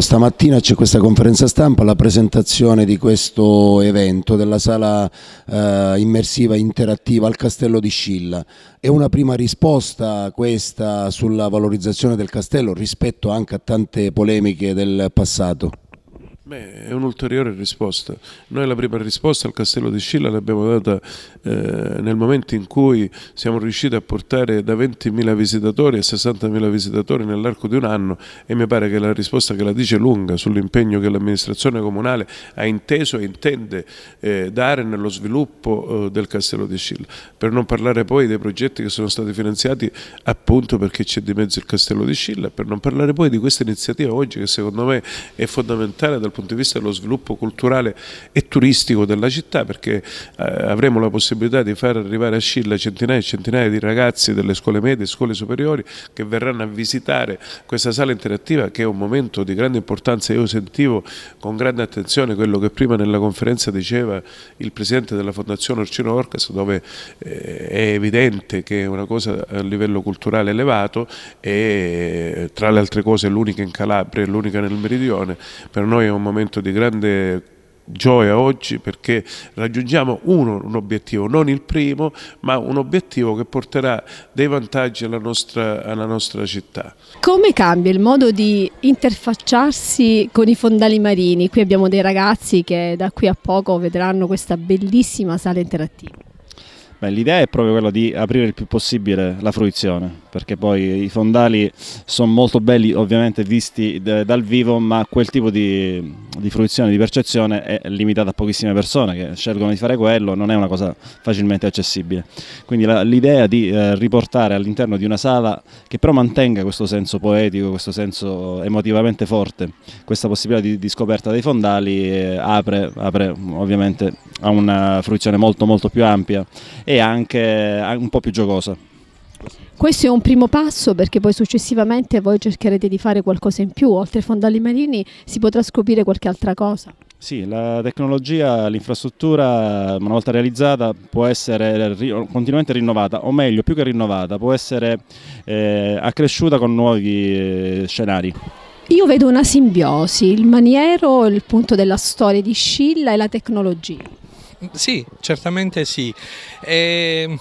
Stamattina c'è questa conferenza stampa, la presentazione di questo evento della sala eh, immersiva interattiva al Castello di Scilla. È una prima risposta questa sulla valorizzazione del castello rispetto anche a tante polemiche del passato? Beh, è un'ulteriore risposta. Noi la prima risposta al castello di Scilla l'abbiamo data eh, nel momento in cui siamo riusciti a portare da 20.000 visitatori a 60.000 visitatori nell'arco di un anno e mi pare che la risposta che la dice lunga sull'impegno che l'amministrazione comunale ha inteso e intende eh, dare nello sviluppo eh, del castello di Scilla. Per non parlare poi dei progetti che sono stati finanziati appunto perché c'è di mezzo il castello di Scilla, per non parlare poi di questa iniziativa oggi che secondo me è fondamentale dal punto di vista dello sviluppo culturale e turistico della città perché eh, avremo la possibilità di far arrivare a Scilla centinaia e centinaia di ragazzi delle scuole medie e scuole superiori che verranno a visitare questa sala interattiva che è un momento di grande importanza. Io sentivo con grande attenzione quello che prima nella conferenza diceva il presidente della Fondazione Orcino Orcas dove eh, è evidente che è una cosa a livello culturale elevato e tra le altre cose l'unica in Calabria e l'unica nel meridione. Per noi è un momento di grande gioia oggi perché raggiungiamo uno, un obiettivo, non il primo, ma un obiettivo che porterà dei vantaggi alla nostra, alla nostra città. Come cambia il modo di interfacciarsi con i fondali marini? Qui abbiamo dei ragazzi che da qui a poco vedranno questa bellissima sala interattiva. L'idea è proprio quella di aprire il più possibile la fruizione, perché poi i fondali sono molto belli ovviamente visti dal vivo, ma quel tipo di, di fruizione, di percezione è limitata a pochissime persone che scelgono di fare quello, non è una cosa facilmente accessibile. Quindi l'idea di eh, riportare all'interno di una sala che però mantenga questo senso poetico, questo senso emotivamente forte, questa possibilità di, di scoperta dei fondali eh, apre, apre ovviamente a una fruizione molto molto più ampia e anche eh, un po' più giocosa. Questo è un primo passo perché poi successivamente voi cercherete di fare qualcosa in più, oltre ai fondali marini si potrà scoprire qualche altra cosa. Sì, la tecnologia, l'infrastruttura una volta realizzata può essere continuamente rinnovata, o meglio, più che rinnovata, può essere eh, accresciuta con nuovi eh, scenari. Io vedo una simbiosi, il maniero, il punto della storia di Scilla e la tecnologia. Sì, certamente sì. E ehm,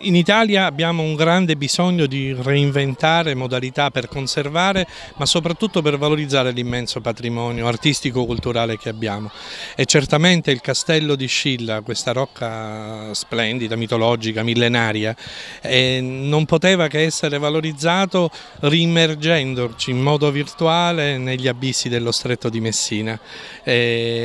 in Italia abbiamo un grande bisogno di reinventare modalità per conservare, ma soprattutto per valorizzare l'immenso patrimonio artistico-culturale che abbiamo. E certamente il castello di Scilla, questa rocca splendida, mitologica, millenaria, ehm, non poteva che essere valorizzato rimergendoci in modo virtuale negli abissi dello stretto di Messina. Ehm,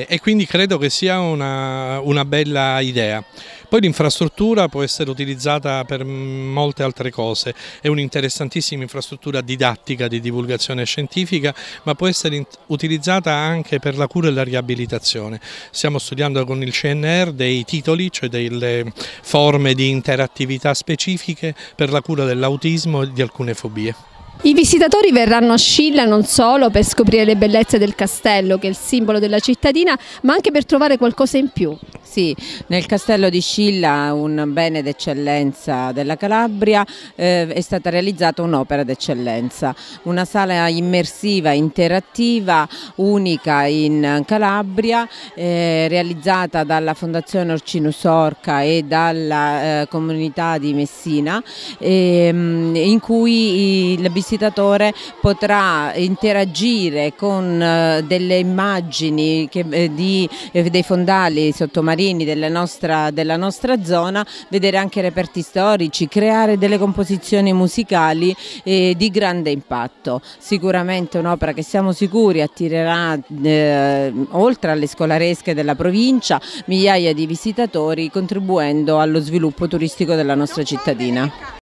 e, quindi credo che sia una, una bella bella idea. Poi l'infrastruttura può essere utilizzata per molte altre cose, è un'interessantissima infrastruttura didattica di divulgazione scientifica, ma può essere utilizzata anche per la cura e la riabilitazione. Stiamo studiando con il CNR dei titoli, cioè delle forme di interattività specifiche per la cura dell'autismo e di alcune fobie. I visitatori verranno a Scilla non solo per scoprire le bellezze del castello, che è il simbolo della cittadina, ma anche per trovare qualcosa in più. Sì, nel castello di Scilla, un bene d'eccellenza della Calabria, eh, è stata realizzata un'opera d'eccellenza, una sala immersiva, interattiva, unica in Calabria, eh, realizzata dalla Fondazione Orcinus Orca e dalla eh, comunità di Messina, ehm, in cui il visitatore potrà interagire con eh, delle immagini che, eh, di, eh, dei fondali sottomarini cittadini della nostra, della nostra zona, vedere anche reperti storici, creare delle composizioni musicali eh, di grande impatto. Sicuramente un'opera che siamo sicuri attirerà, eh, oltre alle scolaresche della provincia, migliaia di visitatori contribuendo allo sviluppo turistico della nostra cittadina.